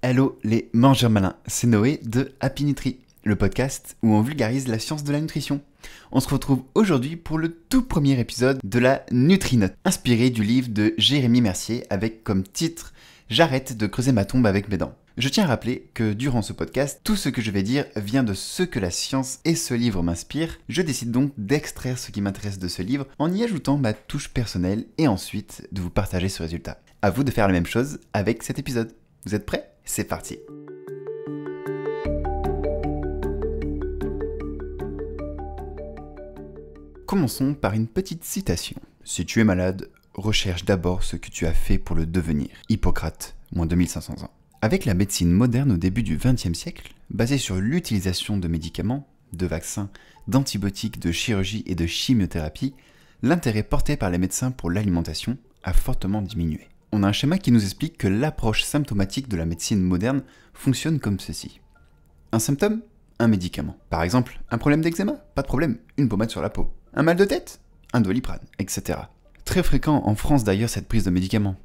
Hello les mangeurs malins, c'est Noé de Happy Nutri, le podcast où on vulgarise la science de la nutrition. On se retrouve aujourd'hui pour le tout premier épisode de la Nutrinote, inspiré du livre de Jérémy Mercier avec comme titre J'arrête de creuser ma tombe avec mes dents. Je tiens à rappeler que durant ce podcast, tout ce que je vais dire vient de ce que la science et ce livre m'inspirent. Je décide donc d'extraire ce qui m'intéresse de ce livre en y ajoutant ma touche personnelle et ensuite de vous partager ce résultat. À vous de faire la même chose avec cet épisode. Vous êtes prêts C'est parti Commençons par une petite citation. Si tu es malade, recherche d'abord ce que tu as fait pour le devenir. Hippocrate, moins 2500 ans. Avec la médecine moderne au début du XXe siècle, basée sur l'utilisation de médicaments, de vaccins, d'antibiotiques, de chirurgie et de chimiothérapie, l'intérêt porté par les médecins pour l'alimentation a fortement diminué on a un schéma qui nous explique que l'approche symptomatique de la médecine moderne fonctionne comme ceci. Un symptôme Un médicament. Par exemple, un problème d'eczéma Pas de problème, une pommade sur la peau. Un mal de tête Un doliprane, etc. Très fréquent en France d'ailleurs cette prise de médicaments.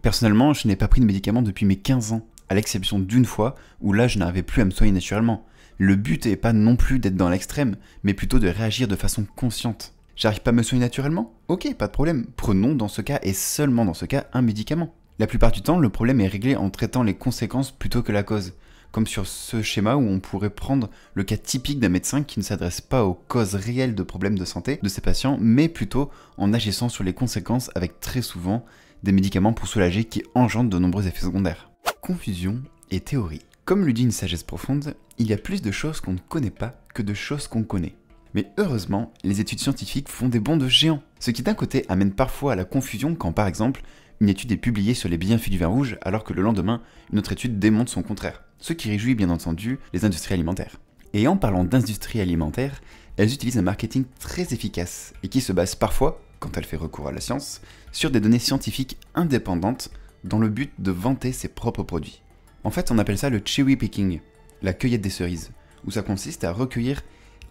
Personnellement, je n'ai pas pris de médicaments depuis mes 15 ans, à l'exception d'une fois où là je n'arrivais plus à me soigner naturellement. Le but n'est pas non plus d'être dans l'extrême, mais plutôt de réagir de façon consciente. J'arrive pas à me soigner naturellement Ok, pas de problème. Prenons dans ce cas et seulement dans ce cas un médicament. La plupart du temps, le problème est réglé en traitant les conséquences plutôt que la cause, comme sur ce schéma où on pourrait prendre le cas typique d'un médecin qui ne s'adresse pas aux causes réelles de problèmes de santé de ses patients, mais plutôt en agissant sur les conséquences avec très souvent des médicaments pour soulager qui engendrent de nombreux effets secondaires. Confusion et théorie. Comme le dit une sagesse profonde, il y a plus de choses qu'on ne connaît pas que de choses qu'on connaît. Mais heureusement, les études scientifiques font des bonds de géants, ce qui d'un côté amène parfois à la confusion quand par exemple une étude est publiée sur les bienfaits du vin rouge alors que le lendemain, une autre étude démontre son contraire, ce qui réjouit bien entendu les industries alimentaires. Et en parlant d'industrie alimentaire, elles utilisent un marketing très efficace et qui se base parfois, quand elle fait recours à la science, sur des données scientifiques indépendantes dans le but de vanter ses propres produits. En fait, on appelle ça le cherry picking, la cueillette des cerises, où ça consiste à recueillir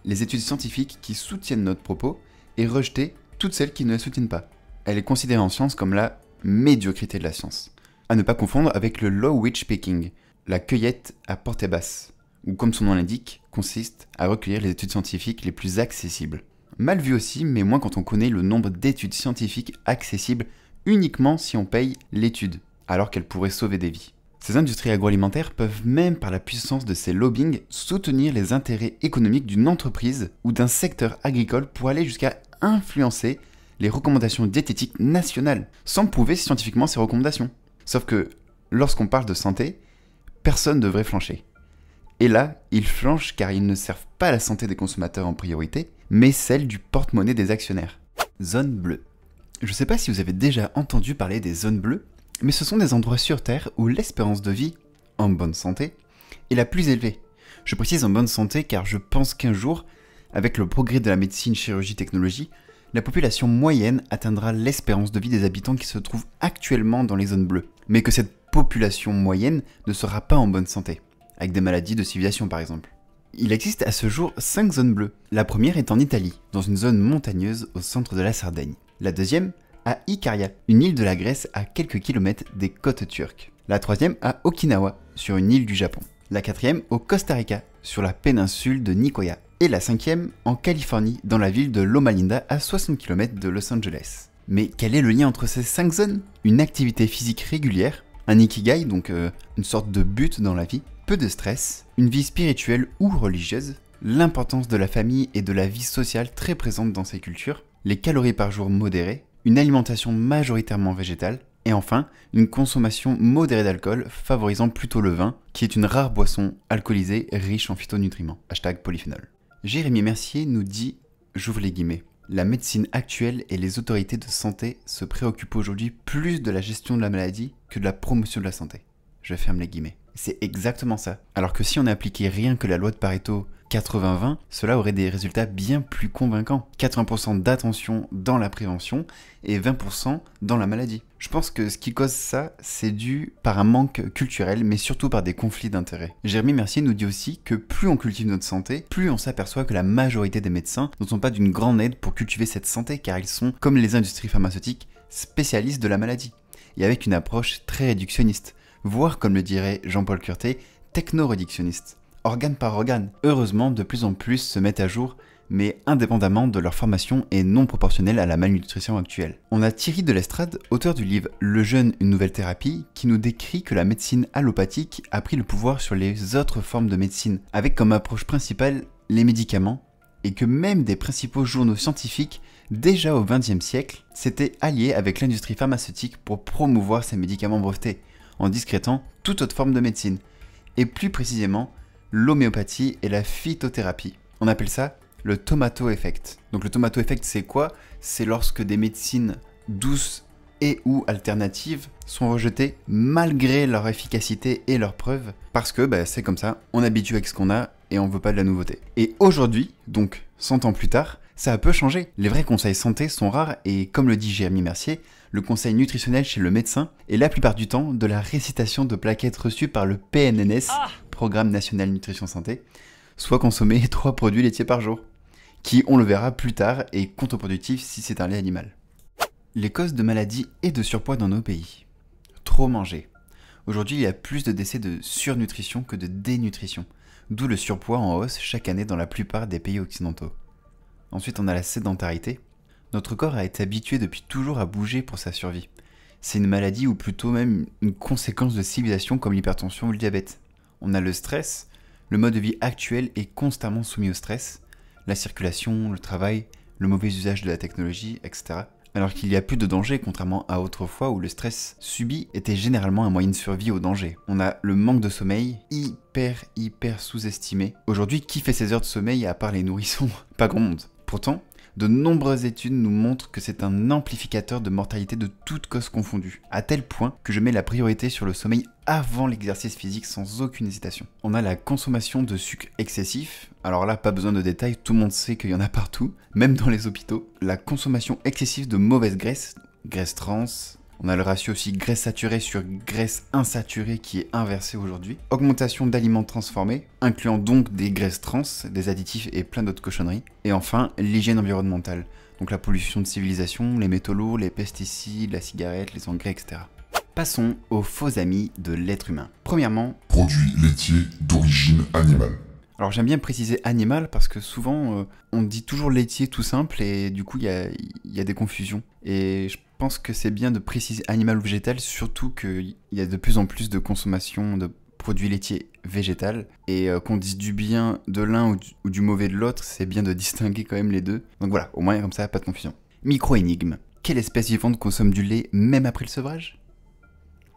les études scientifiques qui soutiennent notre propos et rejeter toutes celles qui ne la soutiennent pas. Elle est considérée en science comme la médiocrité de la science, à ne pas confondre avec le low witch picking, la cueillette à portée basse, ou comme son nom l'indique, consiste à recueillir les études scientifiques les plus accessibles. Mal vu aussi, mais moins quand on connaît le nombre d'études scientifiques accessibles uniquement si on paye l'étude, alors qu'elle pourrait sauver des vies. Ces industries agroalimentaires peuvent même par la puissance de ces lobbying soutenir les intérêts économiques d'une entreprise ou d'un secteur agricole pour aller jusqu'à influencer les recommandations diététiques nationales, sans prouver scientifiquement ces recommandations. Sauf que lorsqu'on parle de santé, personne ne devrait flancher. Et là, ils flanchent car ils ne servent pas la santé des consommateurs en priorité, mais celle du porte-monnaie des actionnaires. Zone bleue. Je ne sais pas si vous avez déjà entendu parler des zones bleues, mais ce sont des endroits sur Terre où l'espérance de vie, en bonne santé, est la plus élevée. Je précise en bonne santé car je pense qu'un jour, avec le progrès de la médecine, chirurgie, technologie, la population moyenne atteindra l'espérance de vie des habitants qui se trouvent actuellement dans les zones bleues. Mais que cette population moyenne ne sera pas en bonne santé, avec des maladies de civilisation par exemple. Il existe à ce jour 5 zones bleues. La première est en Italie, dans une zone montagneuse au centre de la Sardaigne. La deuxième, à Ikaria, une île de la Grèce à quelques kilomètres des côtes turques. La troisième à Okinawa, sur une île du Japon. La quatrième au Costa Rica, sur la péninsule de Nicoya. Et la cinquième en Californie, dans la ville de Loma Linda, à 60 km de Los Angeles. Mais quel est le lien entre ces cinq zones Une activité physique régulière, un ikigai, donc euh, une sorte de but dans la vie, peu de stress, une vie spirituelle ou religieuse, l'importance de la famille et de la vie sociale très présente dans ces cultures, les calories par jour modérées, une alimentation majoritairement végétale, et enfin, une consommation modérée d'alcool favorisant plutôt le vin, qui est une rare boisson alcoolisée riche en phytonutriments. Hashtag polyphénol. Jérémy Mercier nous dit, j'ouvre les guillemets, la médecine actuelle et les autorités de santé se préoccupent aujourd'hui plus de la gestion de la maladie que de la promotion de la santé. Je ferme les guillemets. C'est exactement ça. Alors que si on appliquait rien que la loi de Pareto 80-20, cela aurait des résultats bien plus convaincants. 80% d'attention dans la prévention et 20% dans la maladie. Je pense que ce qui cause ça, c'est dû par un manque culturel, mais surtout par des conflits d'intérêts. Jérémy Mercier nous dit aussi que plus on cultive notre santé, plus on s'aperçoit que la majorité des médecins ne sont pas d'une grande aide pour cultiver cette santé, car ils sont, comme les industries pharmaceutiques, spécialistes de la maladie, et avec une approche très réductionniste voire comme le dirait Jean-Paul Curté, techno-rédictionniste. Organe par organe. Heureusement, de plus en plus se mettent à jour mais indépendamment de leur formation et non proportionnelle à la malnutrition actuelle. On a Thierry Delestrade, auteur du livre Le jeûne, une nouvelle thérapie, qui nous décrit que la médecine allopathique a pris le pouvoir sur les autres formes de médecine, avec comme approche principale les médicaments, et que même des principaux journaux scientifiques, déjà au XXe siècle, s'étaient alliés avec l'industrie pharmaceutique pour promouvoir ces médicaments brevetés, en discrétant toute autre forme de médecine, et plus précisément l'homéopathie et la phytothérapie. On appelle ça le tomato effect. Donc le tomato effect c'est quoi C'est lorsque des médecines douces et ou alternatives sont rejetées malgré leur efficacité et leurs preuves, parce que bah, c'est comme ça, on habitue avec ce qu'on a et on veut pas de la nouveauté. Et aujourd'hui, donc 100 ans plus tard, ça a peu changé. Les vrais conseils santé sont rares et comme le dit Jérémy Mercier, le conseil nutritionnel chez le médecin et la plupart du temps de la récitation de plaquettes reçues par le PNNS, ah. Programme National Nutrition Santé, soit consommer trois produits laitiers par jour, qui, on le verra plus tard, est contre-productif si c'est un lait animal. Les causes de maladies et de surpoids dans nos pays. Trop manger. Aujourd'hui, il y a plus de décès de surnutrition que de dénutrition, d'où le surpoids en hausse chaque année dans la plupart des pays occidentaux. Ensuite, on a la sédentarité, notre corps a été habitué depuis toujours à bouger pour sa survie. C'est une maladie ou plutôt même une conséquence de civilisation comme l'hypertension ou le diabète. On a le stress, le mode de vie actuel est constamment soumis au stress, la circulation, le travail, le mauvais usage de la technologie, etc. Alors qu'il n'y a plus de danger, contrairement à autrefois où le stress subi était généralement un moyen de survie au danger. On a le manque de sommeil, hyper, hyper sous-estimé. Aujourd'hui, qui fait ses heures de sommeil à part les nourrissons Pas grand monde. Pourtant, de nombreuses études nous montrent que c'est un amplificateur de mortalité de toutes causes confondues, à tel point que je mets la priorité sur le sommeil avant l'exercice physique sans aucune hésitation. On a la consommation de sucre excessif, alors là pas besoin de détails, tout le monde sait qu'il y en a partout, même dans les hôpitaux, la consommation excessive de mauvaise graisse, graisse trans, on a le ratio aussi graisse saturée sur graisse insaturée qui est inversé aujourd'hui. Augmentation d'aliments transformés, incluant donc des graisses trans, des additifs et plein d'autres cochonneries. Et enfin, l'hygiène environnementale, donc la pollution de civilisation, les métaux lourds, les pesticides, la cigarette, les engrais, etc. Passons aux faux amis de l'être humain. Premièrement, produits laitiers d'origine animale. Alors j'aime bien préciser animal parce que souvent euh, on dit toujours laitier tout simple et du coup il y, a, des confusions. Et je pense que c'est bien de préciser animal ou végétal, surtout qu'il y a de plus en plus de consommation de produits laitiers végétal. Et euh, qu'on dise du bien de l'un ou, du mauvais de l'autre, c'est bien de distinguer quand même les deux. Donc voilà, au moins comme ça, pas de confusion. Micro-énigme. Quelle espèce vivante consomme du lait même après le sevrage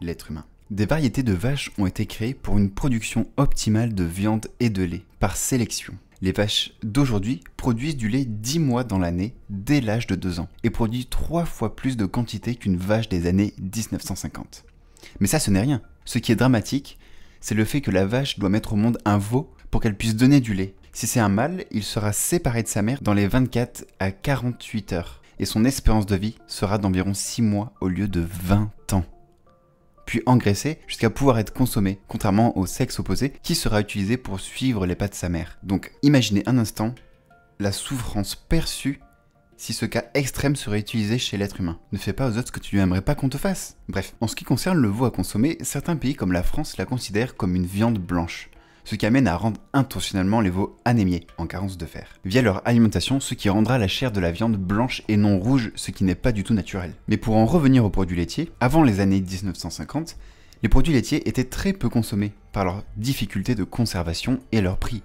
L'être humain. Des variétés de vaches ont été créées pour une production optimale de viande et de lait, par sélection. Les vaches d'aujourd'hui produisent du lait 10 mois dans l'année, dès l'âge de 2 ans, et produisent 3 fois plus de quantité qu'une vache des années 1950. Mais ça, ce n'est rien. Ce qui est dramatique, c'est le fait que la vache doit mettre au monde un veau pour qu'elle puisse donner du lait. Si c'est un mâle, il sera séparé de sa mère dans les 24 à 48 heures, et son espérance de vie sera d'environ 6 mois au lieu de 20 ans puis engraissé jusqu'à pouvoir être consommé, contrairement au sexe opposé qui sera utilisé pour suivre les pas de sa mère. Donc imaginez un instant la souffrance perçue si ce cas extrême serait utilisé chez l'être humain. Ne fais pas aux autres ce que tu aimerais pas qu'on te fasse. Bref, en ce qui concerne le veau à consommer, certains pays comme la France la considèrent comme une viande blanche ce qui amène à rendre intentionnellement les veaux anémiés, en carence de fer, via leur alimentation, ce qui rendra la chair de la viande blanche et non rouge, ce qui n'est pas du tout naturel. Mais pour en revenir aux produits laitiers, avant les années 1950, les produits laitiers étaient très peu consommés par leurs difficultés de conservation et leur prix,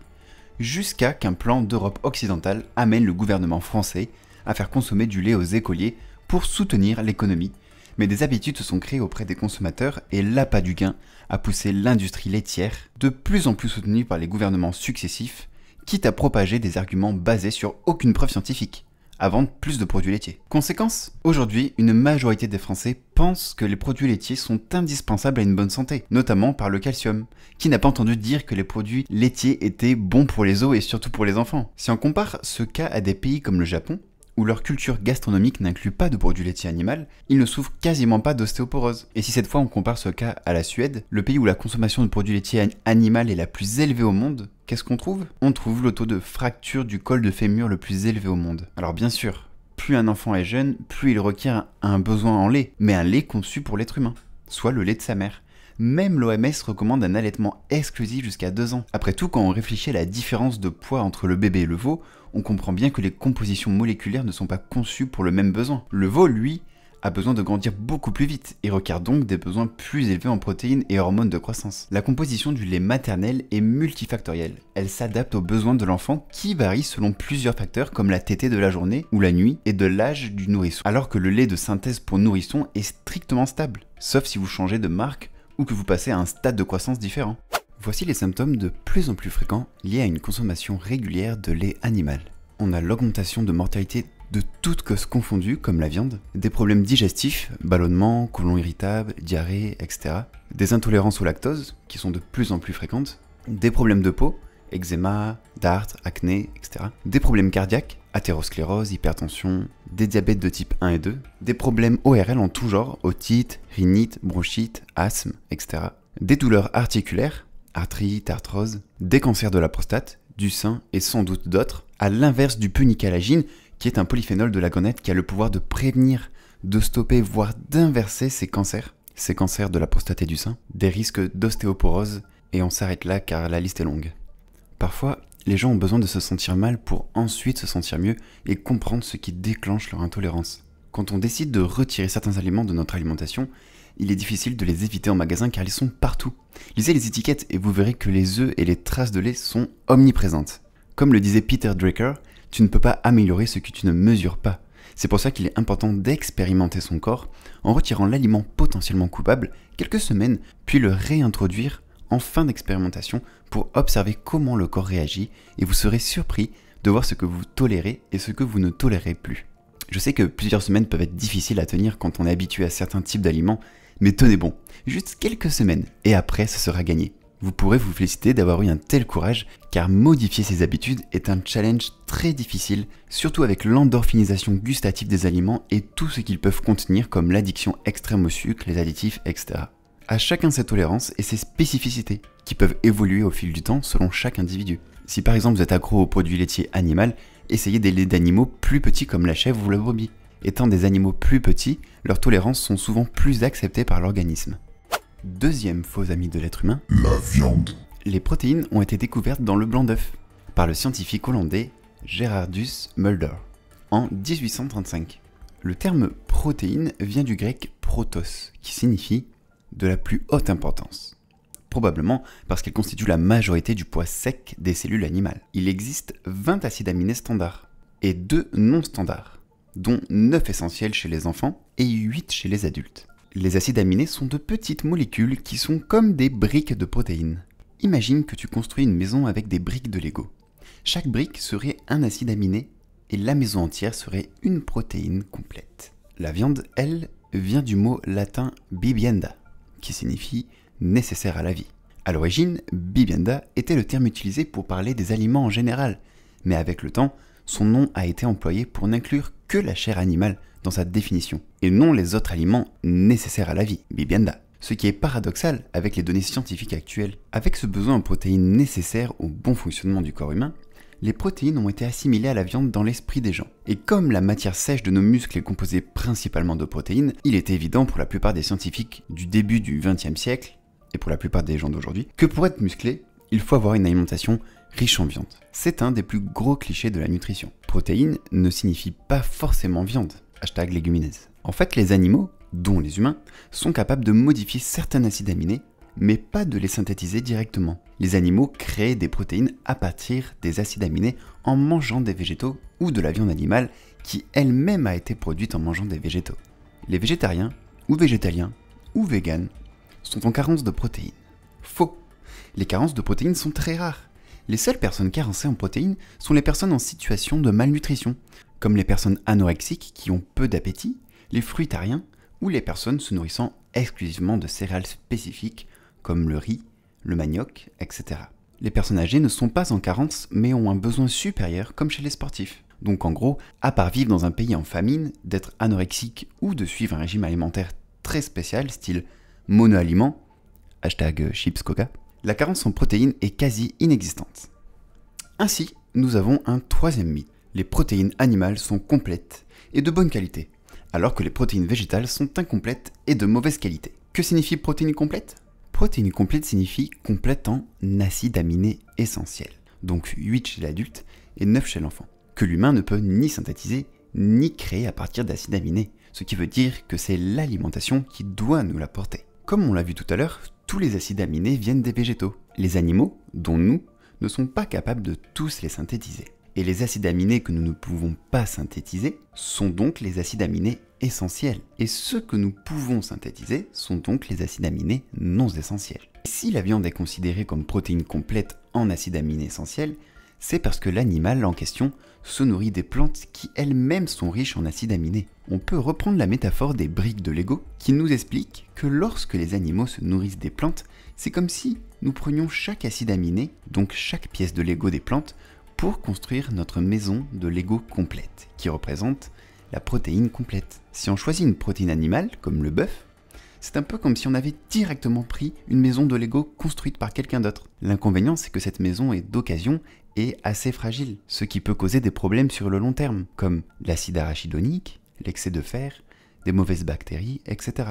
jusqu'à qu'un plan d'Europe occidentale amène le gouvernement français à faire consommer du lait aux écoliers pour soutenir l'économie mais des habitudes se sont créées auprès des consommateurs et l'appât du gain a poussé l'industrie laitière, de plus en plus soutenue par les gouvernements successifs, quitte à propager des arguments basés sur aucune preuve scientifique à vendre plus de produits laitiers. Conséquence, aujourd'hui, une majorité des Français pensent que les produits laitiers sont indispensables à une bonne santé, notamment par le calcium. Qui n'a pas entendu dire que les produits laitiers étaient bons pour les os et surtout pour les enfants Si on compare ce cas à des pays comme le Japon, où leur culture gastronomique n'inclut pas de produits laitiers animaux, ils ne souffrent quasiment pas d'ostéoporose. Et si cette fois on compare ce cas à la Suède, le pays où la consommation de produits laitiers animaux est la plus élevée au monde, qu'est-ce qu'on trouve On trouve le taux de fracture du col de fémur le plus élevé au monde. Alors bien sûr, plus un enfant est jeune, plus il requiert un besoin en lait, mais un lait conçu pour l'être humain, soit le lait de sa mère. Même l'OMS recommande un allaitement exclusif jusqu'à 2 ans. Après tout, quand on réfléchit à la différence de poids entre le bébé et le veau, on comprend bien que les compositions moléculaires ne sont pas conçues pour le même besoin. Le veau, lui, a besoin de grandir beaucoup plus vite et requiert donc des besoins plus élevés en protéines et hormones de croissance. La composition du lait maternel est multifactorielle. Elle s'adapte aux besoins de l'enfant qui varient selon plusieurs facteurs comme la tétée de la journée ou la nuit et de l'âge du nourrisson. Alors que le lait de synthèse pour nourrisson est strictement stable, sauf si vous changez de marque ou que vous passez à un stade de croissance différent. Voici les symptômes de plus en plus fréquents liés à une consommation régulière de lait animal. On a l'augmentation de mortalité de toutes causes confondues, comme la viande, des problèmes digestifs, ballonnements, côlon irritable, diarrhée, etc. Des intolérances au lactose, qui sont de plus en plus fréquentes, des problèmes de peau, eczéma, dartes, acné, etc. Des problèmes cardiaques, athérosclérose, hypertension, des diabètes de type 1 et 2, des problèmes ORL en tout genre, otite, rhinite, bronchite, asthme, etc. Des douleurs articulaires, arthrite, arthrose, des cancers de la prostate, du sein et sans doute d'autres, à l'inverse du punicalagine, qui est un polyphénol de la gonette qui a le pouvoir de prévenir, de stopper, voire d'inverser ces cancers, ces cancers de la prostate et du sein, des risques d'ostéoporose, et on s'arrête là car la liste est longue. Parfois, les gens ont besoin de se sentir mal pour ensuite se sentir mieux et comprendre ce qui déclenche leur intolérance. Quand on décide de retirer certains aliments de notre alimentation, il est difficile de les éviter en magasin car ils sont partout. Lisez les étiquettes et vous verrez que les œufs et les traces de lait sont omniprésentes. Comme le disait Peter Drucker, tu ne peux pas améliorer ce que tu ne mesures pas. C'est pour ça qu'il est important d'expérimenter son corps en retirant l'aliment potentiellement coupable quelques semaines, puis le réintroduire en fin d'expérimentation pour observer comment le corps réagit et vous serez surpris de voir ce que vous tolérez et ce que vous ne tolérez plus. Je sais que plusieurs semaines peuvent être difficiles à tenir quand on est habitué à certains types d'aliments mais tenez bon, juste quelques semaines, et après ce sera gagné. Vous pourrez vous féliciter d'avoir eu un tel courage, car modifier ses habitudes est un challenge très difficile, surtout avec l'endorphinisation gustative des aliments et tout ce qu'ils peuvent contenir comme l'addiction extrême au sucre, les additifs, etc. À chacun ses tolérances et ses spécificités, qui peuvent évoluer au fil du temps selon chaque individu. Si par exemple vous êtes accro aux produits laitiers animaux, essayez des laits d'animaux plus petits comme la chèvre ou la brebis. Étant des animaux plus petits, leurs tolérances sont souvent plus acceptées par l'organisme. Deuxième faux ami de l'être humain, la viande. Les protéines ont été découvertes dans le blanc d'œuf par le scientifique hollandais Gerardus Mulder en 1835. Le terme protéine vient du grec protos, qui signifie de la plus haute importance probablement parce qu'elle constitue la majorité du poids sec des cellules animales. Il existe 20 acides aminés standards et 2 non standards dont 9 essentiels chez les enfants et 8 chez les adultes. Les acides aminés sont de petites molécules qui sont comme des briques de protéines. Imagine que tu construis une maison avec des briques de Lego. Chaque brique serait un acide aminé et la maison entière serait une protéine complète. La viande, elle, vient du mot latin bibienda, qui signifie nécessaire à la vie. À l'origine, bibienda était le terme utilisé pour parler des aliments en général, mais avec le temps, son nom a été employé pour n'inclure que la chair animale dans sa définition, et non les autres aliments nécessaires à la vie, bibienda. Ce qui est paradoxal avec les données scientifiques actuelles. Avec ce besoin en protéines nécessaires au bon fonctionnement du corps humain, les protéines ont été assimilées à la viande dans l'esprit des gens. Et comme la matière sèche de nos muscles est composée principalement de protéines, il est évident pour la plupart des scientifiques du début du XXe siècle, et pour la plupart des gens d'aujourd'hui, que pour être musclé, il faut avoir une alimentation riche en viande. C'est un des plus gros clichés de la nutrition. Protéines ne signifie pas forcément viande. Hashtag légumineuse. En fait, les animaux, dont les humains, sont capables de modifier certains acides aminés, mais pas de les synthétiser directement. Les animaux créent des protéines à partir des acides aminés en mangeant des végétaux ou de la viande animale qui elle-même a été produite en mangeant des végétaux. Les végétariens, ou végétaliens, ou véganes, sont en carence de protéines. Faux. Les carences de protéines sont très rares les seules personnes carencées en protéines sont les personnes en situation de malnutrition, comme les personnes anorexiques qui ont peu d'appétit, les fruitariens ou les personnes se nourrissant exclusivement de céréales spécifiques comme le riz, le manioc, etc. Les personnes âgées ne sont pas en carence mais ont un besoin supérieur comme chez les sportifs. Donc en gros, à part vivre dans un pays en famine, d'être anorexique ou de suivre un régime alimentaire très spécial, style monoaliment, hashtag chips la carence en protéines est quasi inexistante. Ainsi, nous avons un troisième mythe. Les protéines animales sont complètes et de bonne qualité, alors que les protéines végétales sont incomplètes et de mauvaise qualité. Que signifie protéine complète Protéine complète signifie complète en acides aminés essentiels, donc 8 chez l'adulte et 9 chez l'enfant, que l'humain ne peut ni synthétiser ni créer à partir d'acides aminés, ce qui veut dire que c'est l'alimentation qui doit nous l'apporter. Comme on l'a vu tout à l'heure, tous les acides aminés viennent des végétaux. Les animaux, dont nous, ne sont pas capables de tous les synthétiser. Et les acides aminés que nous ne pouvons pas synthétiser sont donc les acides aminés essentiels. Et ceux que nous pouvons synthétiser sont donc les acides aminés non essentiels. Si la viande est considérée comme protéine complète en acides aminés essentiels, c'est parce que l'animal en question se nourrit des plantes qui elles-mêmes sont riches en acides aminés on peut reprendre la métaphore des briques de Lego qui nous explique que lorsque les animaux se nourrissent des plantes, c'est comme si nous prenions chaque acide aminé, donc chaque pièce de Lego des plantes, pour construire notre maison de Lego complète, qui représente la protéine complète. Si on choisit une protéine animale, comme le bœuf, c'est un peu comme si on avait directement pris une maison de Lego construite par quelqu'un d'autre. L'inconvénient, c'est que cette maison est d'occasion et assez fragile, ce qui peut causer des problèmes sur le long terme, comme l'acide arachidonique, l'excès de fer, des mauvaises bactéries, etc.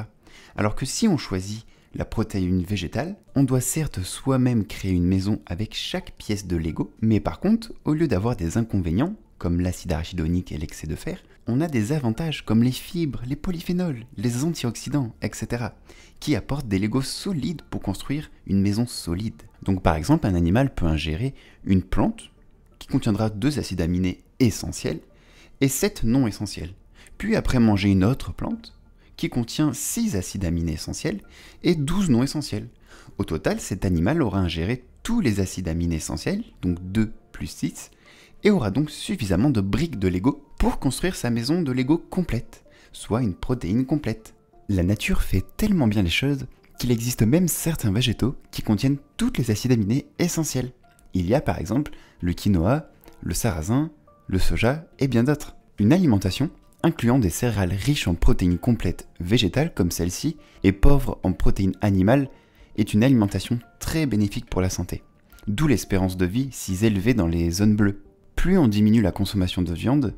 Alors que si on choisit la protéine végétale, on doit certes soi-même créer une maison avec chaque pièce de Lego, mais par contre, au lieu d'avoir des inconvénients, comme l'acide arachidonique et l'excès de fer, on a des avantages comme les fibres, les polyphénols, les antioxydants, etc., qui apportent des Legos solides pour construire une maison solide. Donc par exemple, un animal peut ingérer une plante qui contiendra deux acides aminés essentiels et sept non essentiels, puis après manger une autre plante qui contient 6 acides aminés essentiels et 12 non essentiels. Au total, cet animal aura ingéré tous les acides aminés essentiels, donc 2 plus 6, et aura donc suffisamment de briques de Lego pour construire sa maison de Lego complète, soit une protéine complète. La nature fait tellement bien les choses qu'il existe même certains végétaux qui contiennent toutes les acides aminés essentiels. Il y a par exemple le quinoa, le sarrasin, le soja et bien d'autres. Une alimentation incluant des céréales riches en protéines complètes végétales comme celle-ci et pauvres en protéines animales, est une alimentation très bénéfique pour la santé, d'où l'espérance de vie si élevée dans les zones bleues. Plus on diminue la consommation de viande,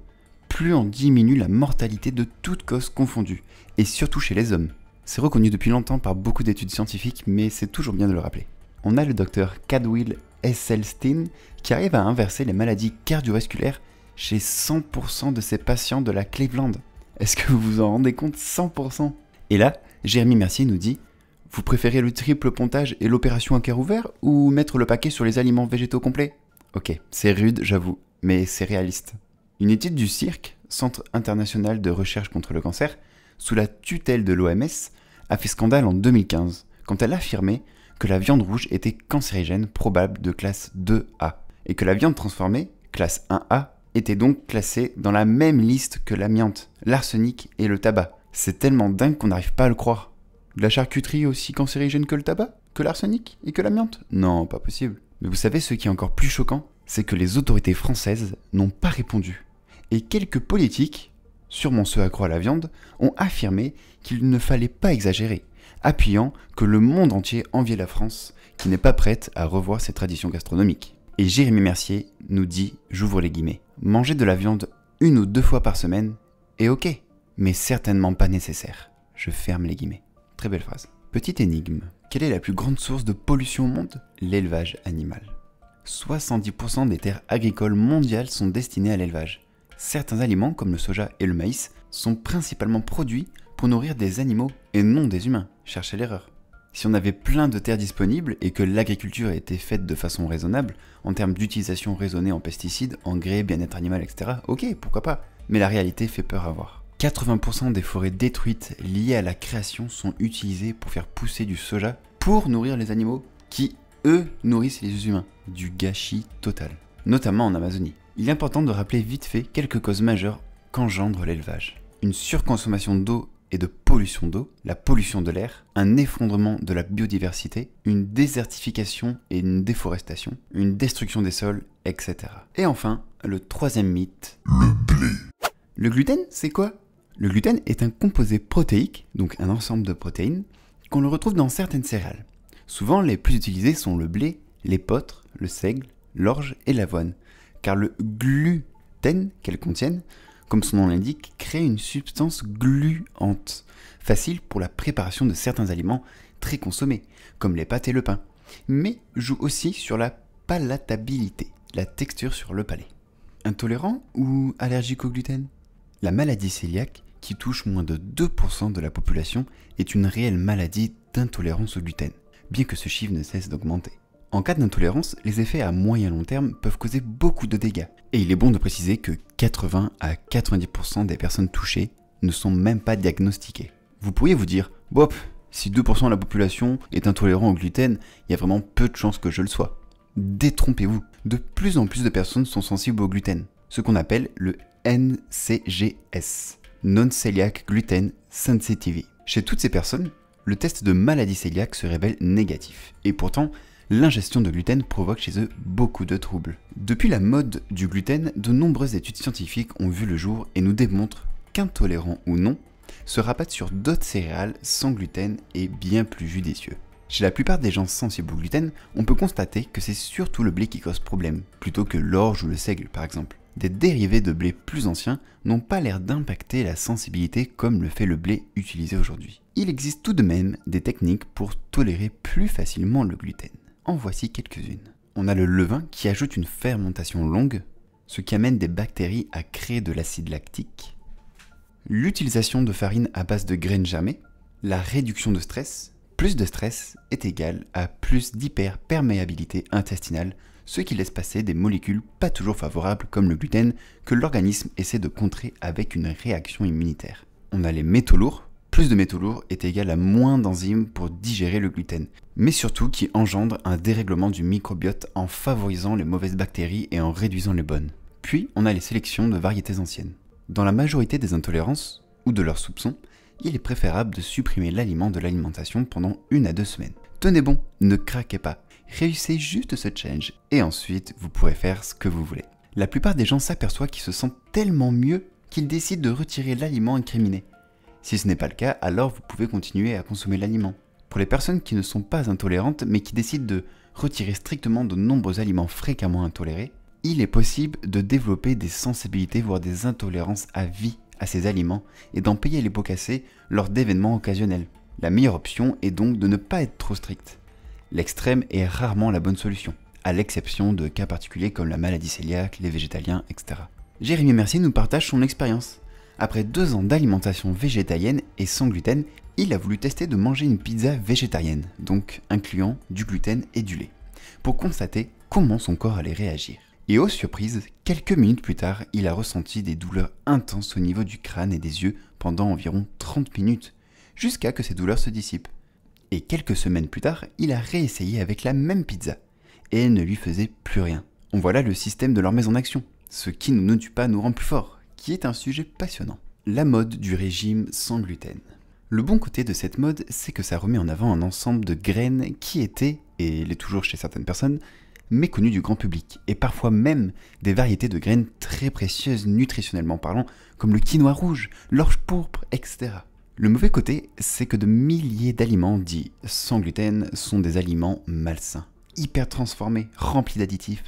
plus on diminue la mortalité de toutes causes confondues, et surtout chez les hommes. C'est reconnu depuis longtemps par beaucoup d'études scientifiques, mais c'est toujours bien de le rappeler. On a le docteur Cadwill Esselstyn qui arrive à inverser les maladies cardiovasculaires chez 100% de ces patients de la Cleveland. Est-ce que vous vous en rendez compte 100% Et là, Jérémy Mercier nous dit Vous préférez le triple pontage et l'opération à cœur ouvert ou mettre le paquet sur les aliments végétaux complets Ok, c'est rude, j'avoue, mais c'est réaliste. Une étude du CIRC, Centre international de recherche contre le cancer, sous la tutelle de l'OMS, a fait scandale en 2015 quand elle affirmait que la viande rouge était cancérigène probable de classe 2A et que la viande transformée, classe 1A, était donc classé dans la même liste que l'amiante, l'arsenic et le tabac. C'est tellement dingue qu'on n'arrive pas à le croire. De la charcuterie aussi cancérigène que le tabac Que l'arsenic Et que l'amiante Non, pas possible. Mais vous savez ce qui est encore plus choquant C'est que les autorités françaises n'ont pas répondu. Et quelques politiques, sûrement ceux accro à la viande, ont affirmé qu'il ne fallait pas exagérer, appuyant que le monde entier enviait la France, qui n'est pas prête à revoir ses traditions gastronomiques. Et Jérémy Mercier nous dit, j'ouvre les guillemets, manger de la viande une ou deux fois par semaine est ok, mais certainement pas nécessaire. Je ferme les guillemets. Très belle phrase. Petite énigme. Quelle est la plus grande source de pollution au monde L'élevage animal. 70% des terres agricoles mondiales sont destinées à l'élevage. Certains aliments, comme le soja et le maïs, sont principalement produits pour nourrir des animaux et non des humains. Cherchez l'erreur. Si on avait plein de terres disponibles et que l'agriculture était faite de façon raisonnable, en termes d'utilisation raisonnée en pesticides, engrais, bien-être animal, etc., ok, pourquoi pas. Mais la réalité fait peur à voir. 80% des forêts détruites liées à la création sont utilisées pour faire pousser du soja pour nourrir les animaux qui, eux, nourrissent les humains. Du gâchis total. Notamment en Amazonie. Il est important de rappeler vite fait quelques causes majeures qu'engendre l'élevage. Une surconsommation d'eau et de pollution d'eau, la pollution de l'air, un effondrement de la biodiversité, une désertification et une déforestation, une destruction des sols, etc. Et enfin, le troisième mythe. Le blé. Le gluten, c'est quoi Le gluten est un composé protéique, donc un ensemble de protéines, qu'on le retrouve dans certaines céréales. Souvent, les plus utilisées sont le blé, les l'épeautre, le seigle, l'orge et l'avoine, car le gluten qu'elles contiennent comme son nom l'indique, crée une substance gluante, facile pour la préparation de certains aliments très consommés, comme les pâtes et le pain, mais joue aussi sur la palatabilité, la texture sur le palais. Intolérant ou allergique au gluten La maladie cœliaque, qui touche moins de 2% de la population, est une réelle maladie d'intolérance au gluten, bien que ce chiffre ne cesse d'augmenter. En cas d'intolérance, les effets à moyen long terme peuvent causer beaucoup de dégâts, et il est bon de préciser que 80 à 90% des personnes touchées ne sont même pas diagnostiquées. Vous pourriez vous dire, bop, si 2% de la population est intolérant au gluten, il y a vraiment peu de chances que je le sois. Détrompez-vous, de plus en plus de personnes sont sensibles au gluten, ce qu'on appelle le NCGS, Non-Celiac Gluten Sensitivity. Chez toutes ces personnes, le test de maladie cœliaque se révèle négatif. Et pourtant, l'ingestion de gluten provoque chez eux beaucoup de troubles. Depuis la mode du gluten, de nombreuses études scientifiques ont vu le jour et nous démontrent qu'intolérant ou non, se rabattent sur d'autres céréales sans gluten et bien plus judicieux. Chez la plupart des gens sensibles au gluten, on peut constater que c'est surtout le blé qui cause problème, plutôt que l'orge ou le seigle par exemple. Des dérivés de blé plus anciens n'ont pas l'air d'impacter la sensibilité comme le fait le blé utilisé aujourd'hui. Il existe tout de même des techniques pour tolérer plus facilement le gluten. En voici quelques-unes. On a le levain qui ajoute une fermentation longue, ce qui amène des bactéries à créer de l'acide lactique. L'utilisation de farine à base de graines germées, la réduction de stress, plus de stress est égal à plus d'hyperperméabilité intestinale, ce qui laisse passer des molécules pas toujours favorables comme le gluten que l'organisme essaie de contrer avec une réaction immunitaire. On a les métaux lourds, plus de métaux lourds est égal à moins d'enzymes pour digérer le gluten, mais surtout qui engendre un dérèglement du microbiote en favorisant les mauvaises bactéries et en réduisant les bonnes. Puis on a les sélections de variétés anciennes. Dans la majorité des intolérances, ou de leurs soupçons, il est préférable de supprimer l'aliment de l'alimentation pendant une à deux semaines. Tenez bon, ne craquez pas, réussissez juste ce change et ensuite vous pourrez faire ce que vous voulez. La plupart des gens s'aperçoivent qu'ils se sentent tellement mieux qu'ils décident de retirer l'aliment incriminé. Si ce n'est pas le cas, alors vous pouvez continuer à consommer l'aliment. Pour les personnes qui ne sont pas intolérantes mais qui décident de retirer strictement de nombreux aliments fréquemment intolérés, il est possible de développer des sensibilités voire des intolérances à vie à ces aliments et d'en payer les pots cassés lors d'événements occasionnels. La meilleure option est donc de ne pas être trop strict. L'extrême est rarement la bonne solution, à l'exception de cas particuliers comme la maladie cœliaque, les végétaliens, etc. Jérémy Mercier nous partage son expérience après deux ans d'alimentation végétalienne et sans gluten, il a voulu tester de manger une pizza végétarienne, donc incluant du gluten et du lait, pour constater comment son corps allait réagir. Et aux surprises, quelques minutes plus tard, il a ressenti des douleurs intenses au niveau du crâne et des yeux pendant environ 30 minutes, jusqu'à que ces douleurs se dissipent. Et quelques semaines plus tard, il a réessayé avec la même pizza, et elle ne lui faisait plus rien. On voit là le système de leur maison en action. Ce qui ne nous tue pas nous rend plus fort qui est un sujet passionnant, la mode du régime sans gluten. Le bon côté de cette mode, c'est que ça remet en avant un ensemble de graines qui étaient, et l'est toujours chez certaines personnes, méconnues du grand public, et parfois même des variétés de graines très précieuses nutritionnellement parlant, comme le quinoa rouge, l'orge pourpre, etc. Le mauvais côté, c'est que de milliers d'aliments dits sans gluten sont des aliments malsains, hyper transformés, remplis d'additifs,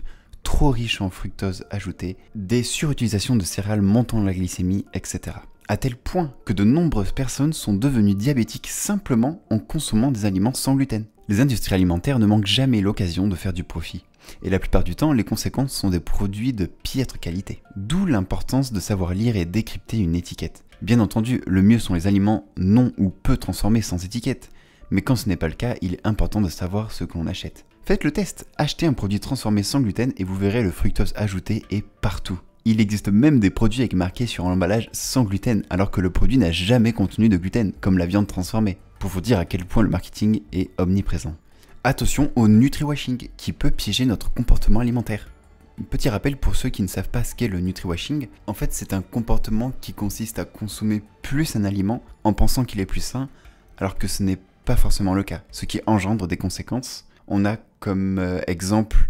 trop riches en fructose ajoutée, des surutilisations de céréales montant la glycémie, etc. À tel point que de nombreuses personnes sont devenues diabétiques simplement en consommant des aliments sans gluten. Les industries alimentaires ne manquent jamais l'occasion de faire du profit. Et la plupart du temps, les conséquences sont des produits de piètre qualité. D'où l'importance de savoir lire et décrypter une étiquette. Bien entendu, le mieux sont les aliments non ou peu transformés sans étiquette mais quand ce n'est pas le cas, il est important de savoir ce que l'on achète. Faites le test, achetez un produit transformé sans gluten et vous verrez le fructose ajouté est partout. Il existe même des produits avec marqué sur l'emballage sans gluten, alors que le produit n'a jamais contenu de gluten, comme la viande transformée, pour vous dire à quel point le marketing est omniprésent. Attention au nutri-washing, qui peut piéger notre comportement alimentaire. Petit rappel pour ceux qui ne savent pas ce qu'est le nutri-washing, en fait c'est un comportement qui consiste à consommer plus un aliment en pensant qu'il est plus sain, alors que ce n'est pas forcément le cas, ce qui engendre des conséquences. On a comme euh, exemple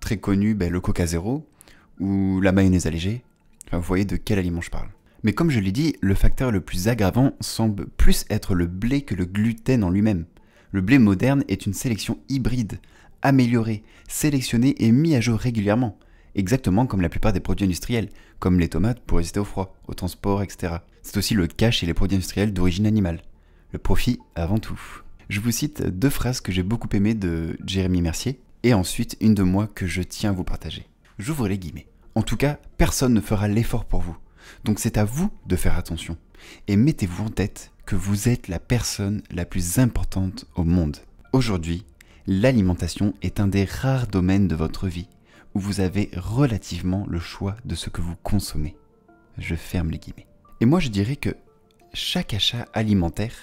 très connu ben, le coca zéro ou la mayonnaise allégée. vous voyez de quel aliment je parle. Mais comme je l'ai dit, le facteur le plus aggravant semble plus être le blé que le gluten en lui-même. Le blé moderne est une sélection hybride, améliorée, sélectionnée et mise à jour régulièrement, exactement comme la plupart des produits industriels, comme les tomates pour résister au froid, au transport, etc. C'est aussi le cas chez les produits industriels d'origine animale le profit avant tout. Je vous cite deux phrases que j'ai beaucoup aimées de Jérémy Mercier, et ensuite une de moi que je tiens à vous partager. J'ouvre les guillemets. En tout cas, personne ne fera l'effort pour vous. Donc c'est à vous de faire attention. Et mettez-vous en tête que vous êtes la personne la plus importante au monde. Aujourd'hui, l'alimentation est un des rares domaines de votre vie où vous avez relativement le choix de ce que vous consommez. Je ferme les guillemets. Et moi je dirais que chaque achat alimentaire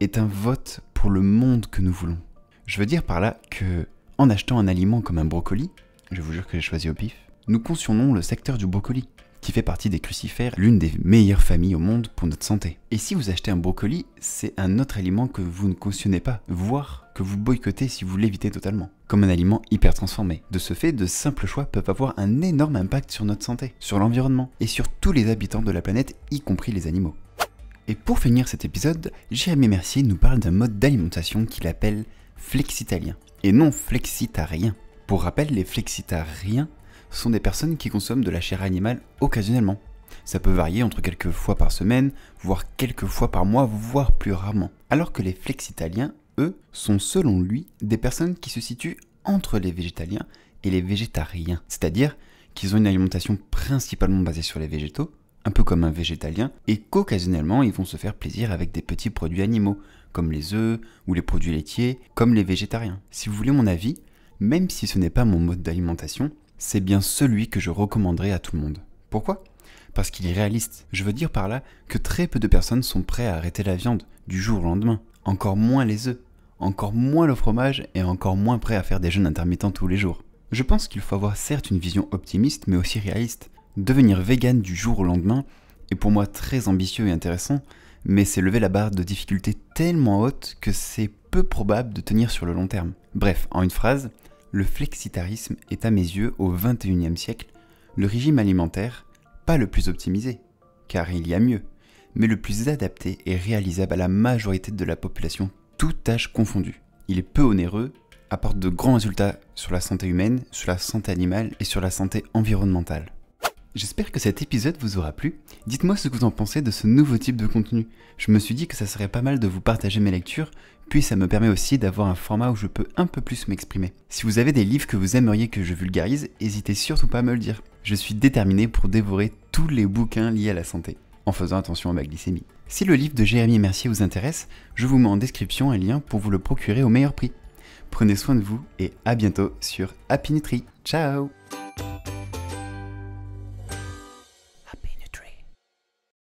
est un vote pour le monde que nous voulons. Je veux dire par là que, en achetant un aliment comme un brocoli, je vous jure que j'ai choisi au pif, nous cautionnons le secteur du brocoli, qui fait partie des crucifères, l'une des meilleures familles au monde pour notre santé. Et si vous achetez un brocoli, c'est un autre aliment que vous ne cautionnez pas, voire que vous boycottez si vous l'évitez totalement, comme un aliment hyper transformé. De ce fait, de simples choix peuvent avoir un énorme impact sur notre santé, sur l'environnement, et sur tous les habitants de la planète, y compris les animaux. Et pour finir cet épisode, Jérémy Mercier nous parle d'un mode d'alimentation qu'il appelle flexitalien, et non flexitarien. Pour rappel, les flexitariens sont des personnes qui consomment de la chair animale occasionnellement. Ça peut varier entre quelques fois par semaine, voire quelques fois par mois, voire plus rarement. Alors que les flexitaliens, eux, sont selon lui des personnes qui se situent entre les végétaliens et les végétariens, c'est-à-dire qu'ils ont une alimentation principalement basée sur les végétaux, un peu comme un végétalien, et qu'occasionnellement ils vont se faire plaisir avec des petits produits animaux, comme les œufs ou les produits laitiers, comme les végétariens. Si vous voulez mon avis, même si ce n'est pas mon mode d'alimentation, c'est bien celui que je recommanderais à tout le monde. Pourquoi Parce qu'il est réaliste. Je veux dire par là que très peu de personnes sont prêtes à arrêter la viande du jour au lendemain, encore moins les œufs, encore moins le fromage et encore moins prêts à faire des jeûnes intermittents tous les jours. Je pense qu'il faut avoir certes une vision optimiste mais aussi réaliste, Devenir vegan du jour au lendemain est pour moi très ambitieux et intéressant, mais c'est lever la barre de difficulté tellement haute que c'est peu probable de tenir sur le long terme. Bref, en une phrase, le flexitarisme est à mes yeux, au XXIe siècle, le régime alimentaire pas le plus optimisé, car il y a mieux, mais le plus adapté et réalisable à la majorité de la population, tout âge confondu. Il est peu onéreux, apporte de grands résultats sur la santé humaine, sur la santé animale et sur la santé environnementale. J'espère que cet épisode vous aura plu. Dites-moi ce que vous en pensez de ce nouveau type de contenu. Je me suis dit que ça serait pas mal de vous partager mes lectures, puis ça me permet aussi d'avoir un format où je peux un peu plus m'exprimer. Si vous avez des livres que vous aimeriez que je vulgarise, n'hésitez surtout pas à me le dire. Je suis déterminé pour dévorer tous les bouquins liés à la santé, en faisant attention à ma glycémie. Si le livre de Jérémy Mercier vous intéresse, je vous mets en description un lien pour vous le procurer au meilleur prix. Prenez soin de vous et à bientôt sur Happy Nutri. Ciao